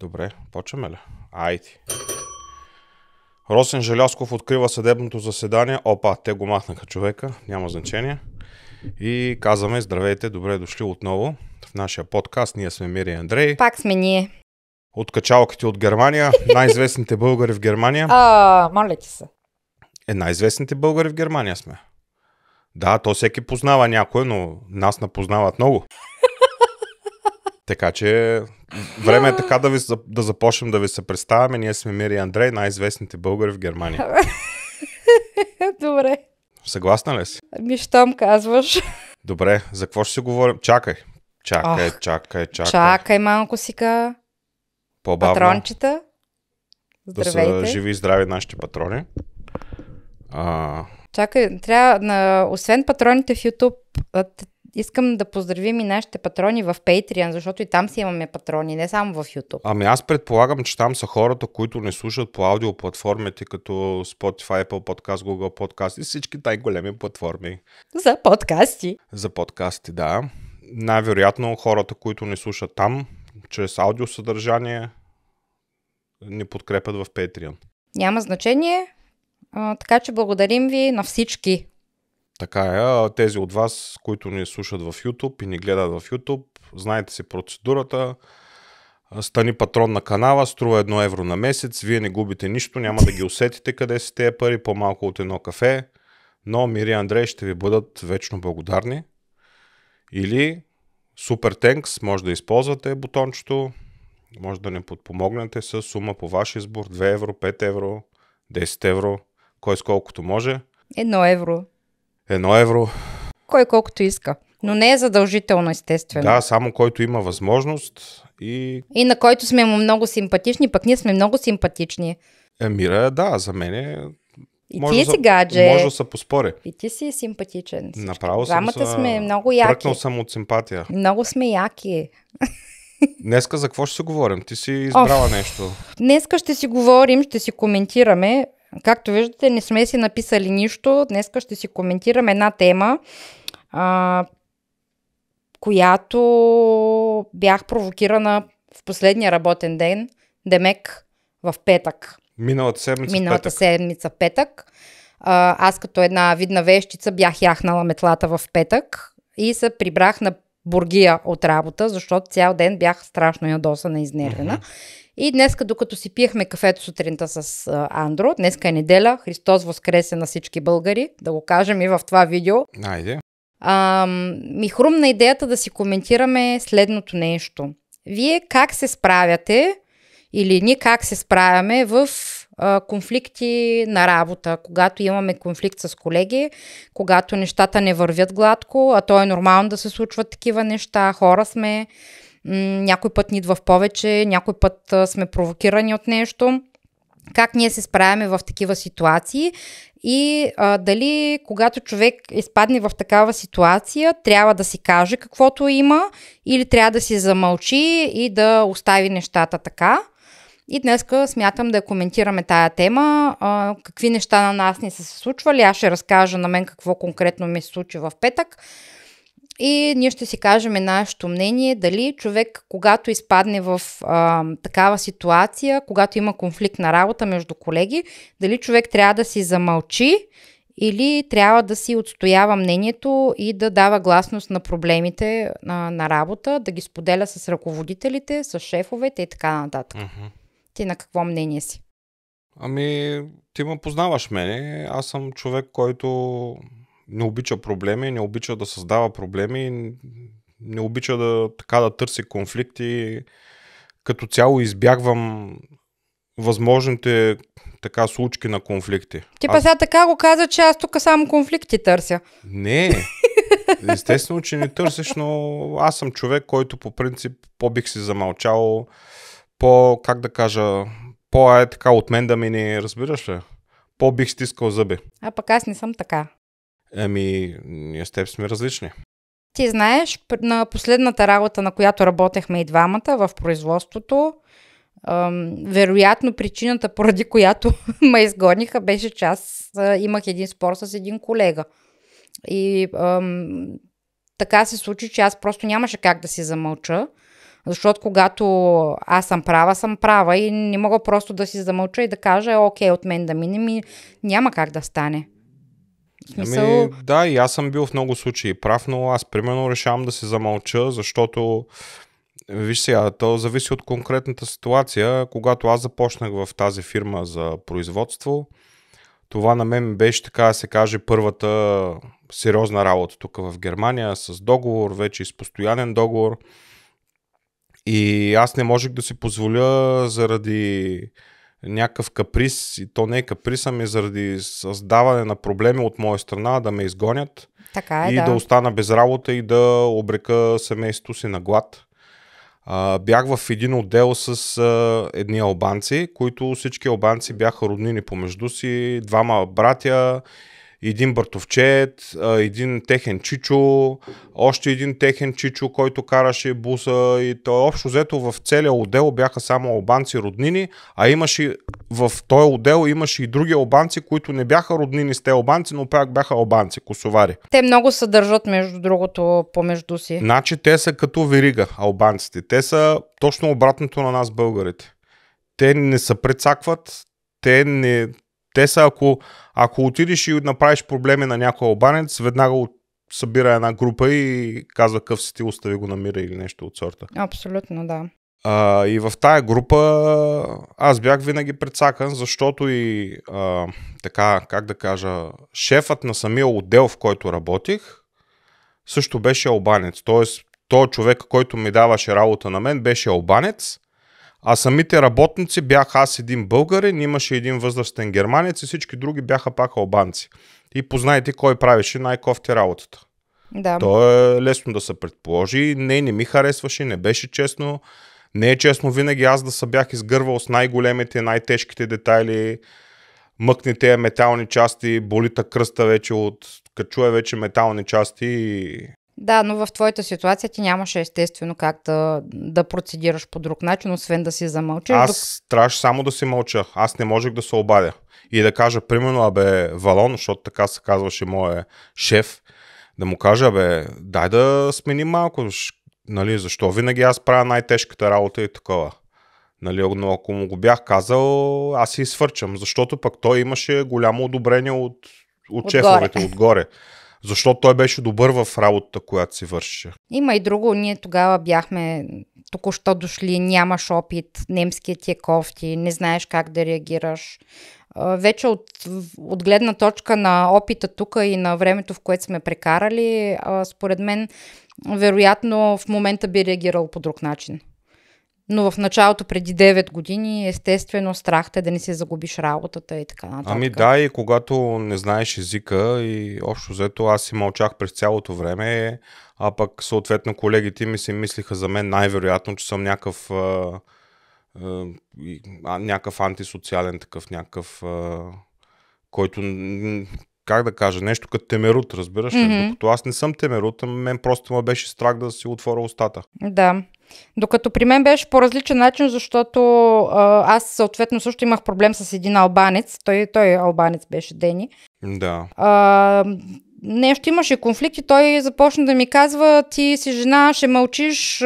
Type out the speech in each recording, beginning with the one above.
Добре, почваме ли? Айде. Росен Желясков открива съдебното заседание. Опа, те го махнаха човека, няма значение. И казваме здравейте, добре дошли отново в нашия подкаст. Ние сме Мири и Андрей. Пак сме ние. От качалките от Германия, най-известните българи в Германия. А, моля ти се. Е, най-известните българи в Германия сме. Да, то всеки познава някой, но нас напознават много. Така че време е така да, ви, да започнем да ви се представяме. Ние сме Мири и Андрей, най-известните българи в Германия. Добре. Съгласна ли си? Ми щом казваш. Добре, за какво ще си говорим? Чакай. Чакай, Ох, чакай, чакай. Чакай малко сика. По-бавно. Патрончета. Здравейте. Да са живи и здрави нашите патрони. А... Чакай, трябва, на, освен патроните в YouTube, искам да поздравим и нашите патрони в Patreon, защото и там си имаме патрони, не само в YouTube. Ами аз предполагам, че там са хората, които не слушат по аудиоплатформите, като Spotify, Apple Podcast, Google Podcast и всички тай големи платформи. За подкасти. За подкасти, да. Най-вероятно хората, които не слушат там, чрез аудиосъдържание, ни подкрепят в Patreon. Няма значение, а, така че благодарим ви на всички, така е. Тези от вас, които ни слушат в YouTube и ни гледат в YouTube, знаете си процедурата. Стани патрон на канала, струва едно евро на месец, вие не губите нищо, няма да ги усетите къде си тези пари, по-малко от едно кафе, но Мири и Андрей ще ви бъдат вечно благодарни. Или Супер Тенкс, може да използвате бутончето, може да не подпомогнете с сума по ваш избор, 2 евро, 5 евро, 10 евро, кой с колкото може. Едно евро едно евро. Кой колкото иска. Но не е задължително, естествено. Да, само който има възможност и... И на който сме му много симпатични, пък ние сме много симпатични. Емира, да, за мен е... И може ти е си гадже. Може да се поспори. И ти си симпатичен. Всички. Направо Двамата са... сме много яки. Пръкнал съм от симпатия. Много сме яки. Днеска за какво ще си говорим? Ти си избрала Оф, нещо. Днеска ще си говорим, ще си коментираме Както виждате, не сме си написали нищо. Днеска ще си коментирам една тема, а, която бях провокирана в последния работен ден, Демек, в петък. Миналата седмица Миналата петък. седмица петък. А, аз като една видна вещица бях яхнала метлата в петък и се прибрах на бургия от работа, защото цял ден бях страшно ядосана и изнервена. Mm-hmm. И днес, докато си пиехме кафето сутринта с Андро, днеска е неделя, Христос възкресе на всички българи, да го кажем и в това видео. Найде. А, ми хрумна идеята да си коментираме следното нещо. Вие как се справяте или ние как се справяме в конфликти на работа, когато имаме конфликт с колеги, когато нещата не вървят гладко, а то е нормално да се случват такива неща, хора сме, някой път ни идва в повече, някой път сме провокирани от нещо. Как ние се справяме в такива ситуации и а, дали когато човек изпадне в такава ситуация, трябва да си каже каквото има или трябва да си замълчи и да остави нещата така. И днес смятам да коментираме тая тема, а, какви неща на нас не са се случвали. Аз ще разкажа на мен какво конкретно ми се случи в петък. И ние ще си кажем нашето мнение дали човек, когато изпадне в а, такава ситуация, когато има конфликт на работа между колеги, дали човек трябва да си замълчи или трябва да си отстоява мнението и да дава гласност на проблемите а, на работа, да ги споделя с ръководителите, с шефовете и така нататък. Uh-huh. Ти на какво мнение си? Ами, ти ме познаваш мене. Аз съм човек, който не обича проблеми, не обича да създава проблеми, не обича да така да търси конфликти. Като цяло избягвам възможните така случки на конфликти. Ти па аз... сега така го каза, че аз тук само конфликти търся. Не, естествено, че не търсиш, но аз съм човек, който по принцип по-бих си замълчал по, как да кажа, по е така от мен да ми не разбираш ли? По бих стискал зъби. А пък аз не съм така. Еми, ние с теб сме различни. Ти знаеш, на последната работа, на която работехме и двамата в производството, ем, вероятно причината, поради която ме изгониха, беше, че аз имах един спор с един колега. И ем, така се случи, че аз просто нямаше как да си замълча. Защото когато аз съм права, съм права и не мога просто да си замълча и да кажа, окей, от мен да мине, ми няма как да стане. Ами, смисъл... Ами, да, и аз съм бил в много случаи прав, но аз примерно решавам да се замълча, защото Виж сега, то зависи от конкретната ситуация. Когато аз започнах в тази фирма за производство, това на мен беше, така да се каже, първата сериозна работа тук в Германия с договор, вече и с постоянен договор. И аз не можех да си позволя заради някакъв каприз, и то не е каприз, ами заради създаване на проблеми от моя страна да ме изгонят така е, и да. да остана без работа и да обрека семейството си на глад. А, бях в един отдел с а, едни албанци, които всички албанци бяха роднини помежду си, двама братя един бъртовчет, един техен Чичо, още един техен Чичо, който караше буса и то общо взето в целия отдел бяха само албанци роднини, а имаше в този отдел имаше и други албанци, които не бяха роднини с те албанци, но пак бяха албанци, косовари. Те много се държат между другото помежду си. Значи те са като верига, албанците. Те са точно обратното на нас българите. Те не се прецакват, те не, те са, ако, ако отидеш и направиш проблеми на някой албанец, веднага от събира една група и казва къв си ти, остави го намира или нещо от сорта. Абсолютно, да. А, и в тая група аз бях винаги предсакан, защото и а, така, как да кажа, шефът на самия отдел, в който работих, също беше албанец. Тоест, то човек, който ми даваше работа на мен, беше албанец а самите работници бях аз един българин, имаше един възрастен германец и всички други бяха пак албанци. И познайте кой правеше най-кофти работата. Да. То е лесно да се предположи. Не, не ми харесваше, не беше честно. Не е честно винаги аз да се бях изгървал с най-големите, най-тежките детайли, мъкните метални части, болита кръста вече от качуе вече метални части и да, но в твоята ситуация ти нямаше естествено как да, да процедираш по друг начин, освен да си замълчиш. Аз док... трябваше само да си мълча. Аз не можех да се обадя. И да кажа, примерно, абе, Валон, защото така се казваше моя шеф, да му кажа, бе, дай да сменим малко, нали, защо винаги аз правя най-тежката работа и такова. Нали, но ако му го бях казал, аз си свърчам, защото пък той имаше голямо одобрение от, от отгоре. шефовете отгоре защото той беше добър в работата, която си върши. Има и друго. Ние тогава бяхме току-що дошли, нямаш опит, немският ти е кофти, не знаеш как да реагираш. Вече от, от гледна точка на опита тук и на времето, в което сме прекарали, според мен, вероятно в момента би реагирал по друг начин. Но в началото, преди 9 години, естествено страхте да не си загубиш работата и така нататък. Ами да, и когато не знаеш езика и общо взето аз си мълчах през цялото време, а пък съответно колегите ми си мислиха за мен най-вероятно, че съм някакъв някакъв антисоциален такъв, някакъв който как да кажа, нещо като темерут, разбираш ли? Mm-hmm. Докато аз не съм темерут, а ами мен просто ме беше страх да си отворя устата. Да. Докато при мен беше по различен начин, защото а, аз съответно също имах проблем с един албанец. Той, той албанец беше Дени. Да. А, нещо имаше конфликт и той започна да ми казва, ти си жена, ще мълчиш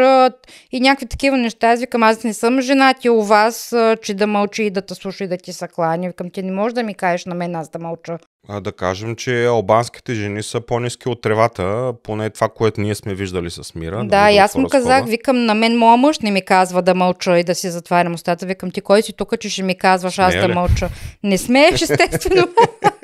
и някакви такива неща. Аз викам, аз не съм жена, ти е у вас, че да мълчи и да те слуша и да ти се клани. Викам, ти не можеш да ми кажеш на мен аз да мълча а, да кажем, че албанските жени са по-низки от тревата, поне това, което ние сме виждали с Мира. Нали, да, и аз му казах, викам, на мен моя мъж не ми казва да мълча и да си затварям устата. Викам, ти кой си тук, че ще ми казваш Смея аз е ли? да мълча? Не смееш, естествено.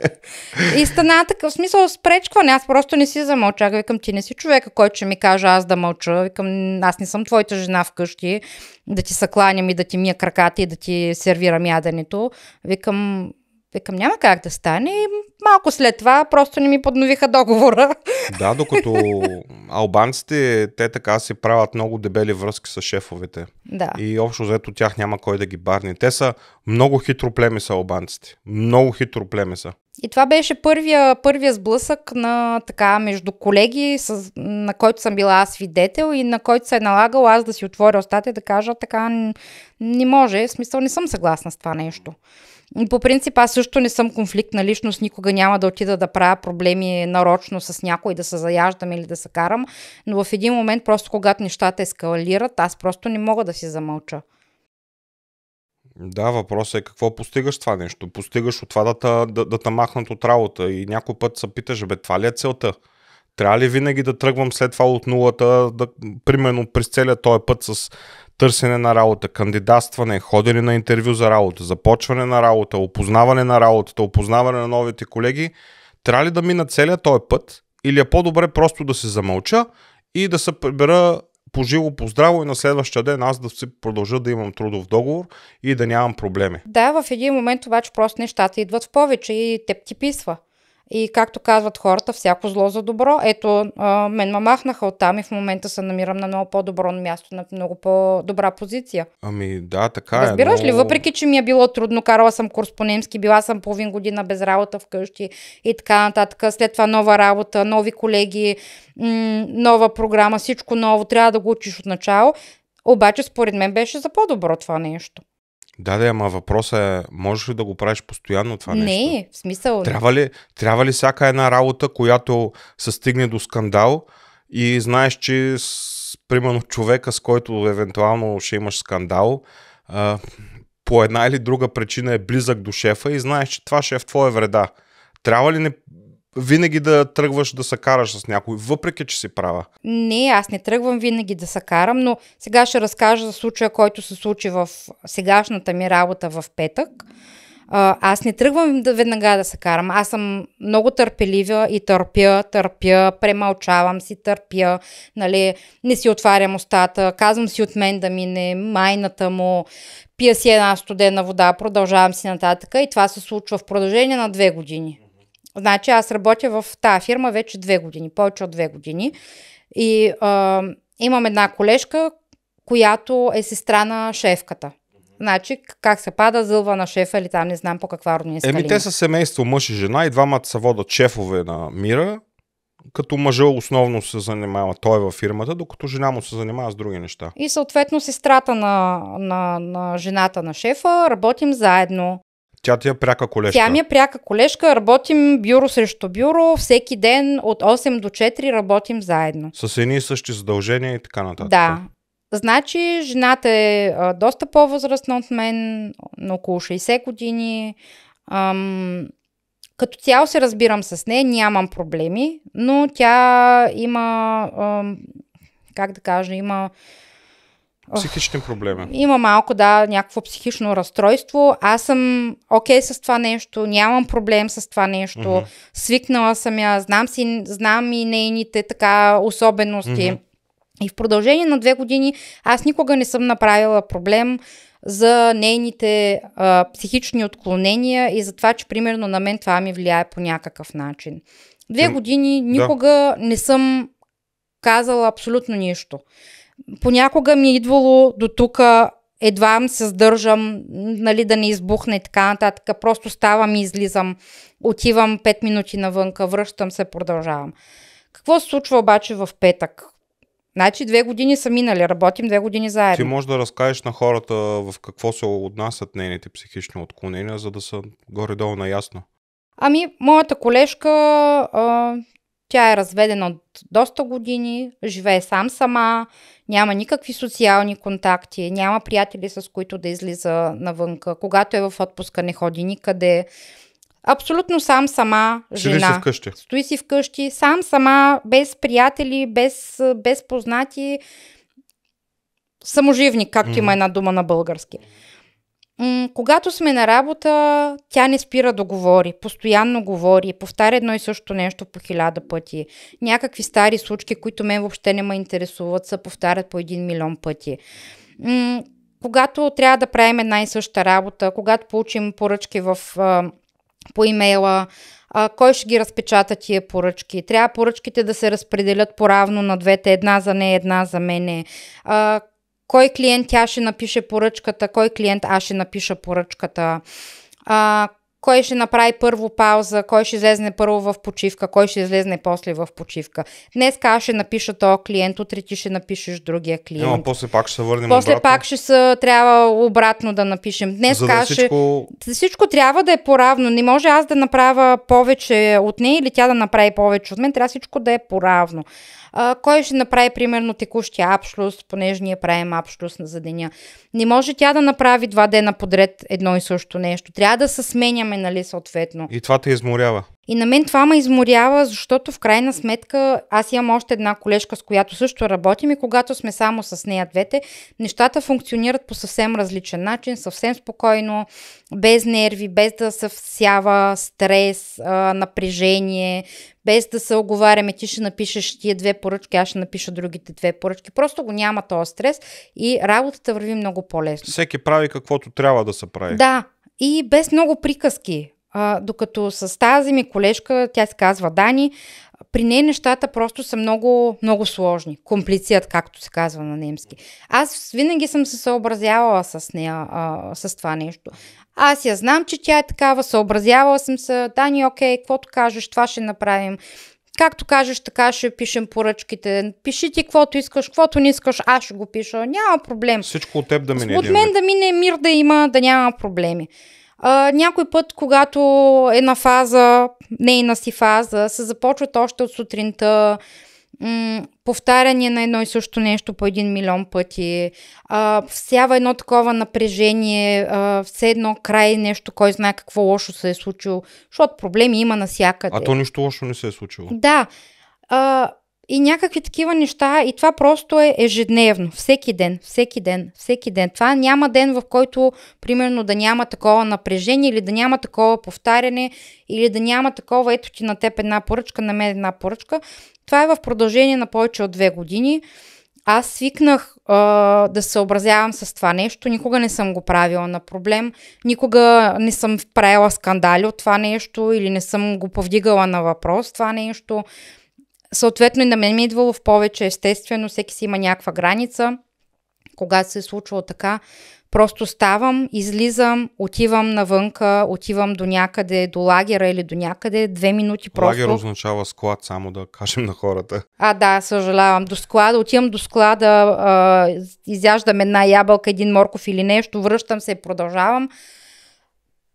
и стана такъв смисъл с пречкване. Аз просто не си замълчах. Викам, ти не си човека, който ще ми каже аз да мълча. Викам, аз не съм твоята жена вкъщи, да ти съкланям и да ти мия краката и да ти сервирам яденето. Викам, Викам, няма как да стане. И малко след това просто не ми подновиха договора. Да, докато албанците, те така си правят много дебели връзки с шефовете. Да. И общо взето тях няма кой да ги барни. Те са много хитро племе са албанците. Много хитро племе са. И това беше първия, първия сблъсък на така между колеги, с, на който съм била аз свидетел и на който се е налагал аз да си отворя остатък и да кажа така не може, в смисъл не съм съгласна с това нещо. По принцип, аз също не съм конфликтна личност, никога няма да отида да правя проблеми нарочно с някой, да се заяждам или да се карам, но в един момент, просто когато нещата ескалират, аз просто не мога да си замълча. Да, въпросът е какво постигаш това нещо. Постигаш от това да те да, да, да махнат от работа и някой път се питаш, бе, това ли е целта? Трябва ли винаги да тръгвам след това от нулата, да, примерно през целия този път с търсене на работа, кандидатстване, ходене на интервю за работа, започване на работа, опознаване на работата, опознаване на новите колеги, трябва ли да мина целият този път или е по-добре просто да се замълча и да се прибера по живо, по здраво и на следващия ден аз да си продължа да имам трудов договор и да нямам проблеми. Да, в един момент обаче просто нещата идват в повече и теб ти писва. И както казват хората, всяко зло за добро. Ето, а, мен ма махнаха оттам и в момента се намирам на много по-добро място, на много по-добра позиция. Ами да, така е. Разбираш но... ли, въпреки, че ми е било трудно, карала съм курс по немски, била съм половин година без работа вкъщи и така нататък. След това нова работа, нови колеги, м- нова програма, всичко ново, трябва да го учиш от начало. Обаче, според мен беше за по-добро това нещо. Да, да, ама въпросът е, можеш ли да го правиш постоянно това не, нещо? Не, в смисъл. Трябва ли, трябва ли всяка една работа, която се стигне до скандал и знаеш, че с, примерно човека, с който евентуално ще имаш скандал, а, по една или друга причина е близък до шефа и знаеш, че това ще е в твоя вреда. Трябва ли не, винаги да тръгваш да се караш с някой, въпреки че си права? Не, аз не тръгвам винаги да се карам, но сега ще разкажа за случая, който се случи в сегашната ми работа в петък. Аз не тръгвам да веднага да се карам. Аз съм много търпелива и търпя, търпя, премълчавам си, търпя, нали, не си отварям устата, казвам си от мен да мине, майната му, пия си една студена вода, продължавам си нататък и това се случва в продължение на две години. Значи аз работя в тази фирма вече две години, повече от две години. И а, имам една колежка, която е сестра на шефката. Значи, как се пада, зълва на шефа или там, не знам по каква е Еми, те са семейство, мъж и жена и двамата са водят шефове на мира, като мъжа основно се занимава той е във фирмата, докато жена му се занимава с други неща. И съответно сестрата на, на, на жената на шефа работим заедно. Тя ти е пряка колежка. Тя ми е пряка колежка. Работим бюро срещу бюро. Всеки ден от 8 до 4 работим заедно. С едни и същи задължения и така нататък. Да. Значи, жената е а, доста по-възрастна от мен, на около 60 години. Ам, като цяло се разбирам с нея, нямам проблеми, но тя има, ам, как да кажа, има Психични проблеми. Има малко, да, някакво психично разстройство. Аз съм окей okay с това нещо, нямам проблем с това нещо. Mm-hmm. Свикнала съм я, знам, си, знам и нейните така особености. Mm-hmm. И в продължение на две години аз никога не съм направила проблем за нейните а, психични отклонения и за това, че примерно на мен това ми влияе по някакъв начин. Две години никога да. не съм казала абсолютно нищо. Понякога ми е идвало до тук, едва се сдържам, нали, да не избухне и така нататък. Просто ставам и излизам, отивам 5 минути навънка, връщам се, продължавам. Какво се случва обаче в петък? Значи две години са минали, работим две години заедно. Ти можеш да разкажеш на хората в какво се отнасят нейните психични отклонения, за да са горе-долу наясно. Ами, моята колежка тя е разведена от доста години, живее сам сама, няма никакви социални контакти, няма приятели с които да излиза навънка. Когато е в отпуска не ходи никъде. Абсолютно сам сама жена. Стои си вкъщи. Стои си вкъщи, сам сама, без приятели, без, без познати. Саможивник, както mm. има една дума на български. М- когато сме на работа, тя не спира да говори, постоянно говори, повтаря едно и също нещо по хиляда пъти. Някакви стари случки, които мен въобще не ме интересуват, се повтарят по един милион пъти. М- когато трябва да правим една и съща работа, когато получим поръчки в, а, по имейла, а, кой ще ги разпечата тия поръчки? Трябва поръчките да се разпределят поравно на двете, една за нея, една за мене. А, кой клиент тя ще напише поръчката, кой клиент аз ще напиша поръчката, а, кой ще направи първо пауза, кой ще излезне първо в почивка, кой ще излезне после в почивка. Днес аз ще напиша то клиент, утре ти ще напишеш другия клиент. Но, после пак ще се върнем После обратно. пак ще са, трябва обратно да напишем. Днес да каше, всичко... всичко трябва да е поравно. Не може аз да направя повече от нея или тя да направи повече от мен. Трябва всичко да е поравно. А, кой ще направи, примерно, текущия апшлюст, понеже ние правим апшлюст за деня. Не може тя да направи два дена подред едно и също нещо. Трябва да се сменяме време, нали, съответно. И това те изморява. И на мен това ме изморява, защото в крайна сметка аз имам още една колежка, с която също работим и когато сме само с нея двете, нещата функционират по съвсем различен начин, съвсем спокойно, без нерви, без да се всява стрес, напрежение, без да се оговаряме, ти ще напишеш тия две поръчки, аз ще напиша другите две поръчки. Просто го няма този стрес и работата върви много по-лесно. Всеки прави каквото трябва да се прави. Да, и без много приказки. А, докато с тази ми колежка, тя се казва Дани, при нея нещата просто са много, много сложни. Комплицият, както се казва на немски. Аз винаги съм се съобразявала с нея, а, с това нещо. Аз я знам, че тя е такава, съобразявала съм се, Дани, окей, каквото кажеш, това ще направим. Както кажеш, така ще пишем поръчките. Пиши ти каквото искаш, каквото не искаш, аз ще го пиша. Няма проблем. Всичко от теб да мине. От мен да мине мир да има, да няма проблеми. А, някой път, когато е на фаза, нейна си фаза, се започват още от сутринта, м- повтаряне на едно и също нещо по един милион пъти, а, всява едно такова напрежение, а, все едно край нещо, кой знае какво лошо се е случило, защото проблеми има навсякъде. А то нищо лошо не се е случило. Да. А, и някакви такива неща, и това просто е ежедневно, всеки ден, всеки ден, всеки ден. Това няма ден, в който, примерно, да няма такова напрежение, или да няма такова повтаряне, или да няма такова, ето ти на теб една поръчка, на мен една поръчка. Това е в продължение на повече от две години. Аз свикнах а, да се съобразявам с това нещо. Никога не съм го правила на проблем. Никога не съм правила скандали от това нещо или не съм го повдигала на въпрос. Това нещо. Съответно и на мен ми е идвало в повече естествено. Всеки си има някаква граница. Когато се е случвало така, Просто ставам, излизам, отивам навънка, отивам до някъде, до лагера или до някъде, две минути просто. Лагер означава склад, само да кажем на хората. А, да, съжалявам. До склада, отивам до склада, а, изяждам една ябълка, един морков или нещо, връщам се, продължавам.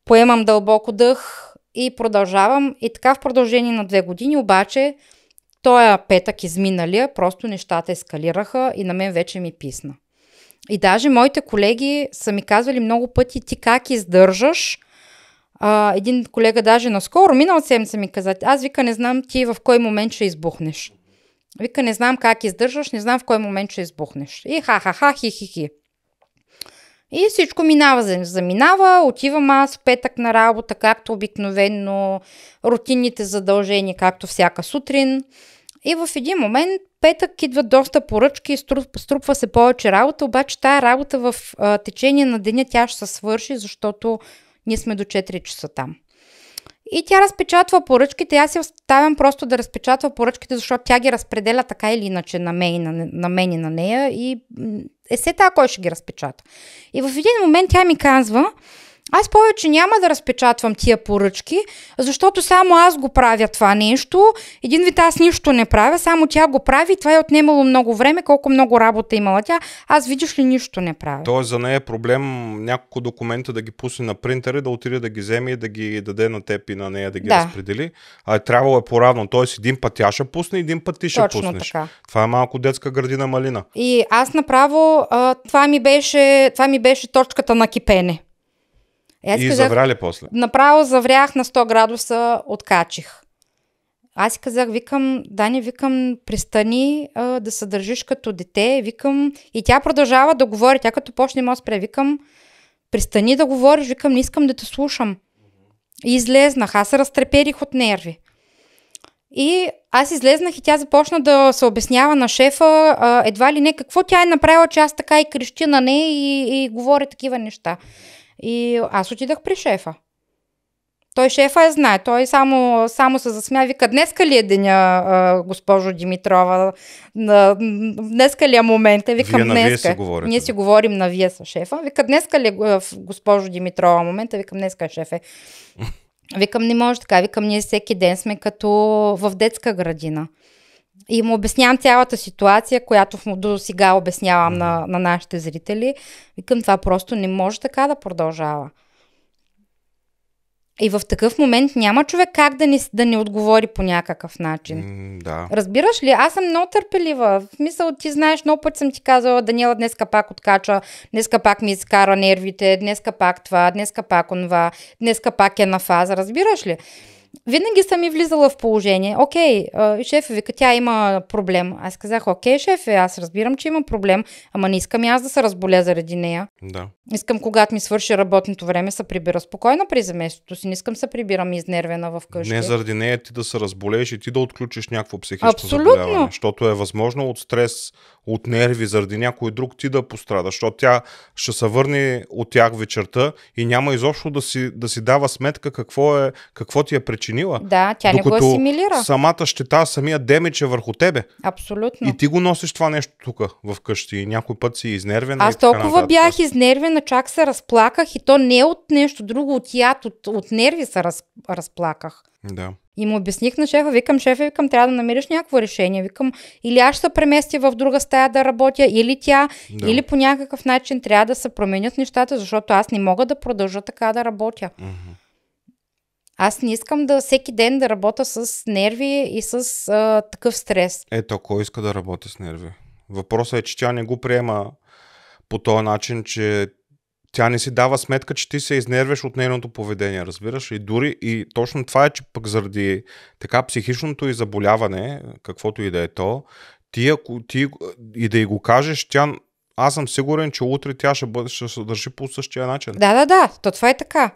Поемам дълбоко дъх и продължавам. И така в продължение на две години, обаче, тоя петък изминалия, просто нещата ескалираха и на мен вече ми писна. И даже моите колеги са ми казвали много пъти, ти как издържаш? А, един колега даже наскоро, минал седмица ми каза, аз вика не знам ти в кой момент ще избухнеш. Вика не знам как издържаш, не знам в кой момент ще избухнеш. И ха-ха-ха, хи-хи-хи. И всичко минава, заминава, отивам аз петък на работа, както обикновено, рутинните задължения, както всяка сутрин. И в един момент петък идват доста поръчки, струпва се повече работа, обаче тая работа в а, течение на деня тя ще се свърши, защото ние сме до 4 часа там. И тя разпечатва поръчките. Аз я оставям просто да разпечатва поръчките, защото тя ги разпределя така или иначе на мен и на, на, мен и на нея. И е се тая кой ще ги разпечата. И в един момент тя ми казва, аз повече няма да разпечатвам тия поръчки, защото само аз го правя това нещо. Един вид аз нищо не правя, само тя го прави. Това е отнемало много време, колко много работа е имала тя. Аз видиш ли нищо не правя. Тоест за нея е проблем няколко документа да ги пусне на принтер и да отиде да ги вземе и да ги даде на теб и на нея да ги да. разпредели. А е трябвало е по-равно. Тоест един път тя ще пусне, един път ти ще Точно пуснеш. Така. Това е малко детска градина малина. И аз направо, това, ми беше, това ми беше точката на кипене. Е, и казах, завряли после. Направо заврях на 100 градуса, откачих. Аз си казах, викам, Дани, викам, престани а, да се държиш като дете, викам, и тя продължава да говори, тя като почне да спре, викам, престани да говориш, викам, не искам да те слушам. И излезнах, аз се разтреперих от нерви. И аз излезнах и тя започна да се обяснява на шефа, а, едва ли не, какво тя е направила, че аз така и крещя на нея и, и говоря такива неща. И аз отидах при шефа. Той шефа е знае. Той само, само се засмя. Вика, днеска ли е деня, госпожо Димитрова? Днеска ли е момента? Вика, вие днеска. Вие си говорите. Ние си говорим на вие с шефа. Вика, днеска ли е госпожо Димитрова момента? Викам, днеска е шефе. Викам, не може така. Викам, ние всеки ден сме като в детска градина. И му обяснявам цялата ситуация, която до сега обяснявам на, на нашите зрители. Викам, това просто не може така да продължава. И в такъв момент няма човек как да ни, да ни отговори по някакъв начин. Mm, да. Разбираш ли? Аз съм много търпелива. В мисъл, ти знаеш, много път съм ти казала, Даниела днеска пак откача, днеска пак ми изкара нервите, днеска пак това, днеска пак онва, днеска пак е на фаза. Разбираш ли? винаги съм и влизала в положение. Окей, шефе, вика, тя има проблем. Аз казах, окей, шеф, аз разбирам, че има проблем, ама не искам и аз да се разболя заради нея. Да. Искам, когато ми свърши работното време, се прибира спокойно при заместото си. Не искам се прибирам изнервена в къщи. Не заради нея ти да се разболееш и ти да отключиш някакво психично Абсолютно. заболяване. Защото е възможно от стрес, от нерви, заради някой друг ти да пострадаш. Защото тя ще се върне от тях вечерта и няма изобщо да си, да си дава сметка какво, е, какво ти е причина причинила. Да, тя не го асимилира. самата щета, самия демич е върху тебе. Абсолютно. И ти го носиш това нещо тук вкъщи. И някой път си изнервен. Аз толкова назад. бях изнервена, чак се разплаках и то не от нещо друго, от яд, от, от нерви се раз, разплаках. Да. И му обясних на шефа, викам, шефа, викам, трябва да намериш някакво решение. Викам, или аз ще се премести в друга стая да работя, или тя, да. или по някакъв начин трябва да се променят нещата, защото аз не мога да продължа така да работя. Mm-hmm. Аз не искам да всеки ден да работя с нерви и с а, такъв стрес. Ето, кой иска да работи с нерви? Въпросът е, че тя не го приема по този начин, че тя не си дава сметка, че ти се изнервяш от нейното поведение, разбираш? И дори и точно това е, че пък заради така психичното и заболяване, каквото и да е то, ти, ако, ти и да й го кажеш, тя аз съм сигурен, че утре тя ще, бъде, ще се държи по същия начин. Да, да, да, то това е така.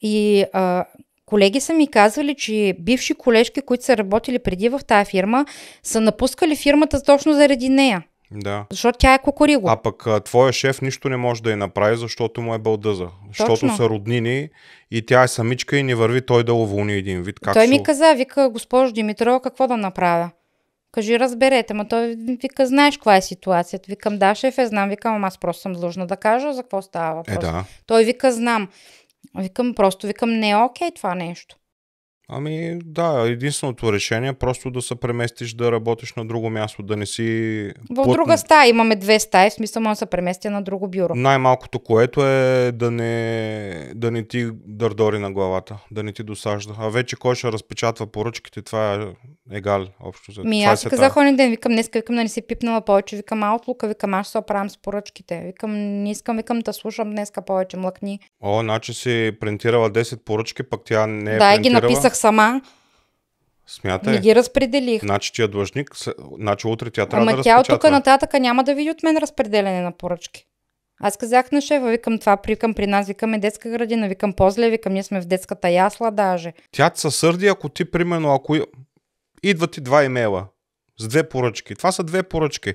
И а, Колеги са ми казвали, че бивши колежки, които са работили преди в тази фирма, са напускали фирмата точно заради нея. Да. Защото тя е кокориго. А пък твоя шеф нищо не може да я направи, защото му е бълдъза. Точно. Защото са роднини и тя е самичка и не върви той да уволни един вид. Как той шо... ми каза, вика, госпожо Димитрова, какво да направя? Кажи, разберете, ма той вика, знаеш каква е ситуацията. Викам, да, шеф, е, знам, викам, аз просто съм длъжна да кажа за какво става въпрос. Е, да. Той вика, знам. Викам, просто викам, не е окей това нещо. Ами да, единственото решение е просто да се преместиш да работиш на друго място, да не си... В плътно... друга стая, имаме две стаи, в смисъл може да се преместя на друго бюро. Най-малкото което е да не, да не ти дърдори на главата, да не ти досажда. А вече кой ще разпечатва поръчките, това е егал общо. За... Ми това аз е казах онен ден, викам днес, викам да нали не си пипнала повече, викам аутлука, викам аз се оправям с поръчките, викам не искам, викам да слушам днеска повече, млъкни. О, значи си принтирала 10 поръчки, пък тя не е Да, принтирала. ги написах сама. Смятай. Не ги разпределих. Значи тия длъжник, значи утре тя трябва Ама да тя от тук нататък няма да види от мен разпределяне на поръчки. Аз казах на шефа, викам това, викам при нас, викаме детска градина, викам по-зле, викам ние сме в детската ясла даже. Тя се сърди, ако ти примерно, ако идват ти два имейла с две поръчки. Това са две поръчки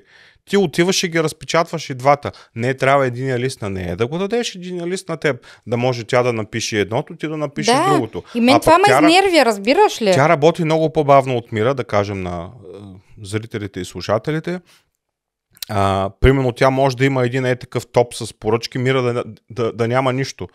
ти отиваш и ги разпечатваш и двата. Не трябва един лист на нея да го дадеш един лист на теб, да може тя да напише едното, ти да напише да, другото. И мен а това ме изнервя, разбираш ли? Тя работи много по-бавно от мира, да кажем на е, зрителите и слушателите. А, примерно тя може да има един е такъв топ с поръчки, Мира да, да, да няма нищо.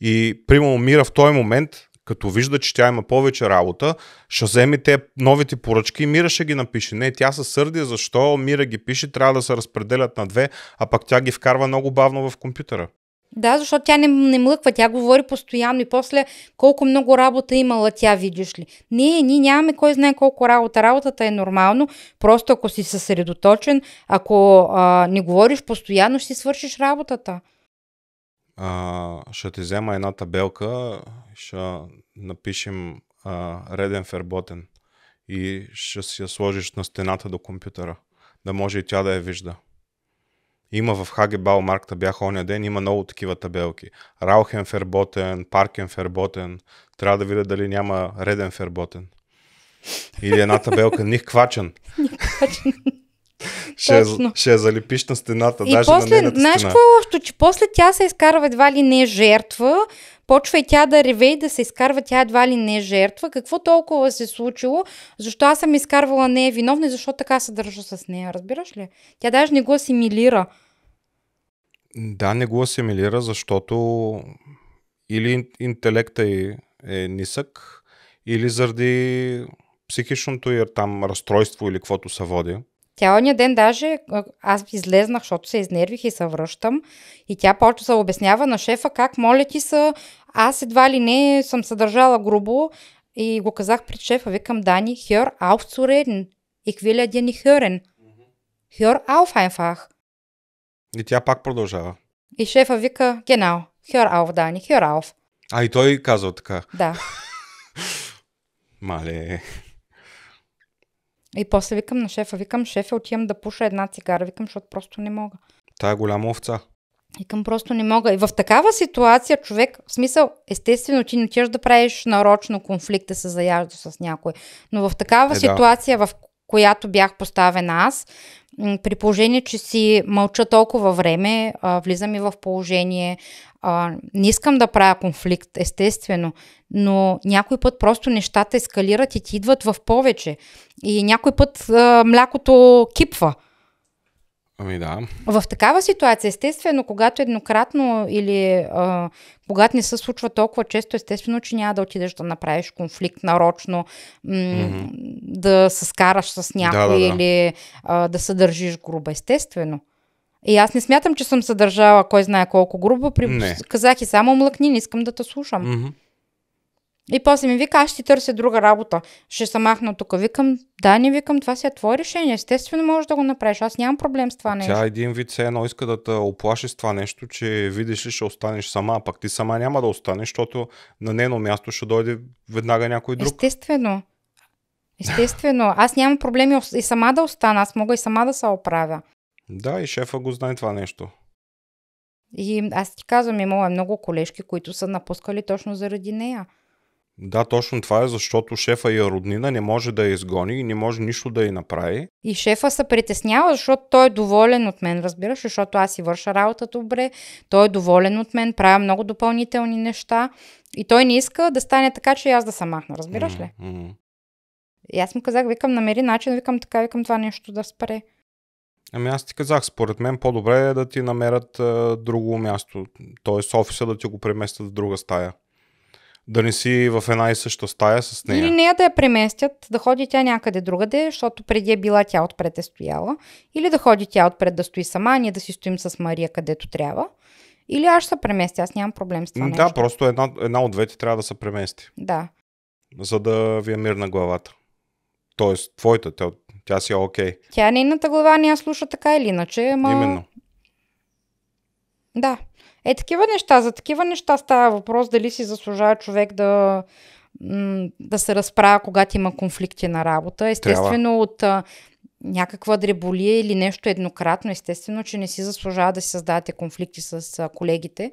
И примерно Мира в този момент като вижда, че тя има повече работа, ще вземе те новите поръчки и Мира ще ги напише. Не, тя се сърди, защо Мира ги пише, трябва да се разпределят на две, а пък тя ги вкарва много бавно в компютъра. Да, защото тя не, не млъква, тя говори постоянно и после колко много работа е имала тя, видиш ли. Не, ние нямаме кой знае колко работа. Работата е нормално, просто ако си съсредоточен, ако а, не говориш постоянно, ще си свършиш работата. А, ще ти взема една табелка, ще напишем а, реден ферботен и ще си я сложиш на стената до компютъра, да може и тя да я вижда. Има в Хаге Баумаркта, бяха оня ден, има много такива табелки. Раухен ферботен, паркен ферботен. Трябва да видя дали няма реден ферботен. Или една табелка Них Квачен. ще, ще я залепиш на стената, и даже после, на знаеш какво е лошото? Че после тя се изкарва е едва ли не жертва, почва и тя да реве и да се изкарва, тя едва ли не е жертва. Какво толкова се е случило? Защо аз съм изкарвала не е виновна и защо така се държа с нея? Разбираш ли? Тя даже не го асимилира. Да, не го асимилира, защото или интелекта й е нисък, или заради психичното и там разстройство или каквото се води. Тя ония ден даже, аз излезнах, защото се изнервих и се връщам. И тя почва се обяснява на шефа как, моля ти са, аз едва ли не съм съдържала грубо и го казах пред шефа, викам Дани, хьор ауф цуреден. И квиля dir nicht Хьор ауф айнфах. И тя пак продължава. И шефа вика, генал, хьор ауф, Дани, хьор ауф. А и той казва така. Да. Мале. И после викам на шефа, викам шефе, отивам да пуша една цигара, викам, защото просто не мога. Та е голяма овца. И към просто не мога. И в такава ситуация човек, в смисъл, естествено, ти не отиваш да правиш нарочно конфликта с заяжда с някой. Но в такава е, ситуация, да. в която бях поставена аз, при положение, че си мълча толкова време, а, влизам и в положение. А, не искам да правя конфликт, естествено, но някой път просто нещата ескалират и ти идват в повече. И някой път а, млякото кипва. Ами да. В такава ситуация, естествено, когато еднократно или а, когато не се случва толкова често, естествено, че няма да отидеш да направиш конфликт нарочно, м- mm-hmm. да се скараш с някой да, да, да. или а, да се държиш грубо, естествено. И аз не смятам, че съм съдържала кой знае колко грубо. При... Казах и само млъкни, не искам да те слушам. Mm-hmm. И после ми вика, аз ще търся друга работа. Ще се махна тук. Викам, да, не викам, това си е твое решение. Естествено можеш да го направиш. Аз нямам проблем с това нещо. Тя един вид се едно иска да те оплаши с това нещо, че видиш ли ще останеш сама, а пък ти сама няма да останеш, защото на нейно място ще дойде веднага някой друг. Естествено. Естествено. Аз нямам проблеми и сама да остана. Аз мога и сама да се оправя. Да, и шефа го знае това нещо. И аз ти казвам, имала е много колежки, които са напускали точно заради нея. Да, точно това е, защото шефа е роднина не може да я изгони и не може нищо да я направи. И шефа се притеснява, защото той е доволен от мен, разбираш, защото аз си върша работа добре, той е доволен от мен, правя много допълнителни неща и той не иска да стане така, че аз да се махна, разбираш ли? Mm-hmm. И аз му казах, викам, намери начин, викам така, викам това нещо да спре. Ами аз ти казах, според мен по-добре е да ти намерят е, друго място, т.е. офиса да ти го преместят в друга стая да не си в една и съща стая с нея. Или нея да я преместят, да ходи тя някъде другаде, защото преди е била тя отпред е стояла. Или да ходи тя отпред да стои сама, а ние да си стоим с Мария където трябва. Или аз ще се преместя, аз нямам проблем с това Да, нещо. просто една, една от двете трябва да се премести. Да. За да ви е мирна главата. Тоест, твоята, тя, тя си е окей. Okay. Тя нейната глава не я слуша така или иначе, ама... Именно. Да. Е, такива неща, за такива неща става въпрос дали си заслужава човек да, да се разправя, когато има конфликти на работа. Естествено, Трябва. от някаква дреболия или нещо еднократно, естествено, че не си заслужава да си създавате конфликти с а, колегите.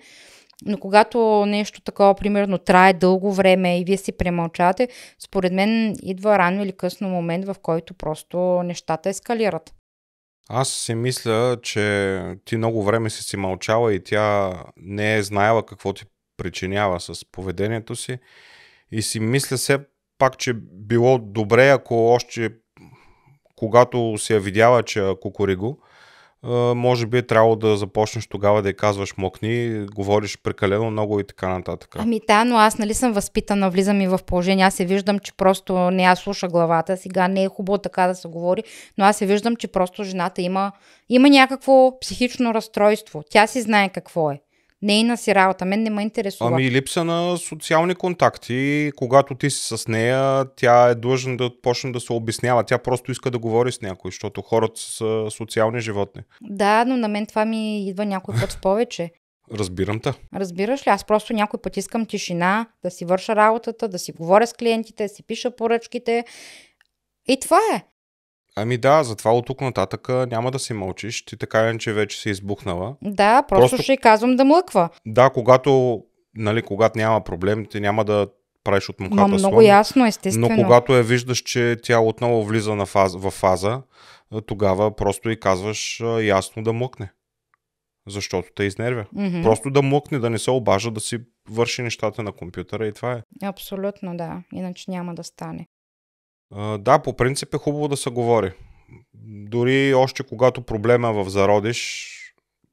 Но когато нещо такова, примерно, трае дълго време и вие си премълчавате, според мен идва рано или късно момент, в който просто нещата ескалират. Аз си мисля, че ти много време си си мълчала и тя не е знаела какво ти причинява с поведението си. И си мисля все пак, че било добре, ако още когато си я видяла, че е кукури го, може би е трябвало да започнеш тогава да я казваш мокни, говориш прекалено много и така нататък. Ами да, но аз нали съм възпитана, влизам и в положение, аз се виждам, че просто не аз слуша главата, сега не е хубаво така да се говори, но аз се виждам, че просто жената има, има някакво психично разстройство. Тя си знае какво е нейна си работа. Мен не ме интересува. Ами липса на социални контакти. Когато ти си с нея, тя е длъжна да почне да се обяснява. Тя просто иска да говори с някой, защото хората са социални животни. Да, но на мен това ми идва някой път в повече. Разбирам те. Разбираш ли? Аз просто някой път искам тишина, да си върша работата, да си говоря с клиентите, да си пиша поръчките. И това е. Ами да, затова от тук нататък няма да си мълчиш. Ти така че вече си избухнала. Да, просто, просто ще й казвам да млъква. Да, когато, нали, когато няма проблем, ти няма да правиш от муката Но много слон, ясно, естествено. Но когато я виждаш, че тя отново влиза на фаза, в фаза, тогава просто и казваш ясно да млъкне. Защото те изнервя. Mm-hmm. Просто да млъкне, да не се обажа, да си върши нещата на компютъра и това е. Абсолютно, да. Иначе няма да стане. Да, по принцип е хубаво да се говори. Дори още когато проблема е в зародиш,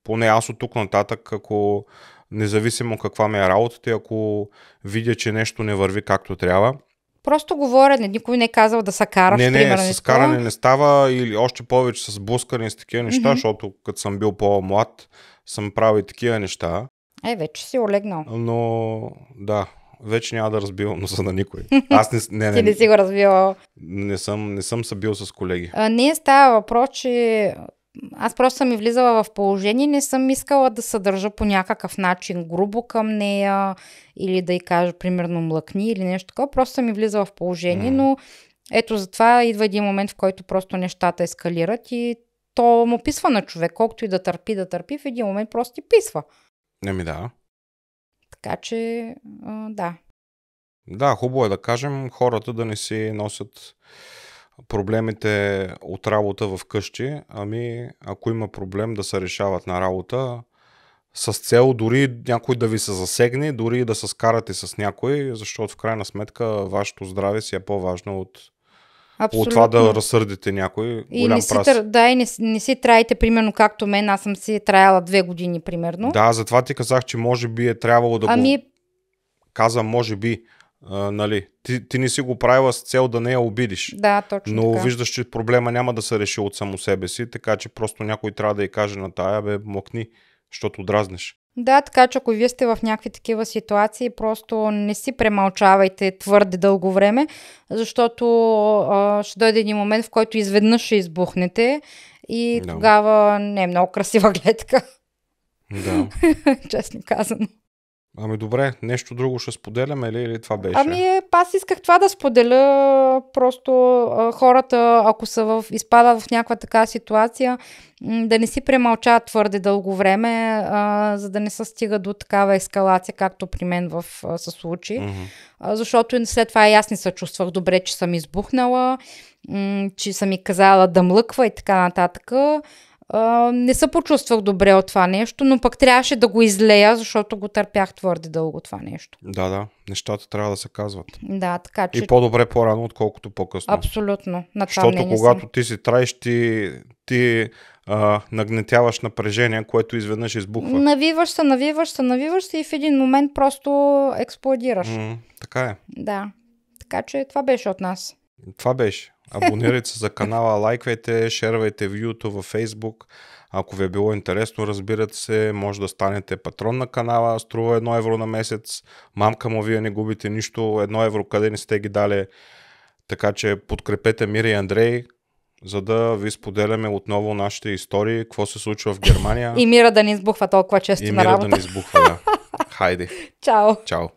поне аз от тук нататък, ако независимо каква ми е работата, ако видя, че нещо не върви както трябва, Просто говорене. Никой не е казал да се кара. Не, не, примерно, с каране не става или още повече с блъскане с такива неща, mm-hmm. защото като съм бил по-млад, съм правил такива неща. Е, вече си олегнал. Но, да, вече няма да разбивам носа на никой. Аз не, не, не, Ти не си го разбила. Не съм, не съм събил с колеги. А, не става въпрос, че аз просто съм и влизала в положение, не съм искала да се държа по някакъв начин грубо към нея или да й кажа, примерно, млъкни или нещо такова. Просто съм и влизала в положение, mm. но ето затова идва един момент, в който просто нещата ескалират и то му писва на човек, колкото и да търпи, да търпи, в един момент просто ти писва. ми да. Така че, да. Да, хубаво е да кажем хората да не си носят проблемите от работа в къщи, ами ако има проблем да се решават на работа, с цел дори някой да ви се засегне, дори да се скарате с някой, защото в крайна сметка вашето здраве си е по-важно от Абсолютно. от това да разсърдите някой. И голям не си, тър, Да, и не, не си траите, примерно, както мен, аз съм си траяла две години, примерно. Да, затова ти казах, че може би е трябвало да ами... го... Казвам, може би, а, нали, ти, ти не си го правила с цел да не я обидиш. Да, точно Но така. виждаш, че проблема няма да се реши от само себе си, така че просто някой трябва да й каже на тая, бе, мокни, защото дразнеш. Да, така че ако вие сте в някакви такива ситуации, просто не си премълчавайте твърде дълго време, защото а, ще дойде един момент, в който изведнъж ще избухнете и no. тогава не е много красива гледка. Да. Честно казано. Ами добре, нещо друго ще споделяме или, или това беше? Ами аз исках това да споделя, просто а, хората, ако са в, изпадат в някаква така ситуация, да не си премълчават твърде дълго време, а, за да не се стига до такава ескалация, както при мен в, а, се случи. Mm-hmm. А, защото след това и аз не се чувствах добре, че съм избухнала, м- че съм и казала да млъква и така нататък а, не се почувствах добре от това нещо, но пък трябваше да го излея, защото го търпях твърде дълго това нещо. Да, да, нещата трябва да се казват. Да, така че... И по-добре по-рано, отколкото по-късно. Абсолютно. На защото когато съм. ти си траеш, ти, ти а, нагнетяваш напрежение, което изведнъж избухва. Навиваш се, навиваш се, навиваш се и в един момент просто експлодираш. м така е. Да. Така че това беше от нас. Това беше. Абонирайте се за канала, лайквайте, шервайте вюто във Facebook. Ако ви е било интересно, разбирате се, може да станете патрон на канала, струва 1 евро на месец. Мамка му, вие не губите нищо, едно евро къде не сте ги дали. Така че подкрепете Мири и Андрей, за да ви споделяме отново нашите истории, какво се случва в Германия. И мира да ни избухва толкова често и мира на работа. да ни избухва, да. Хайде. Чао. Чао.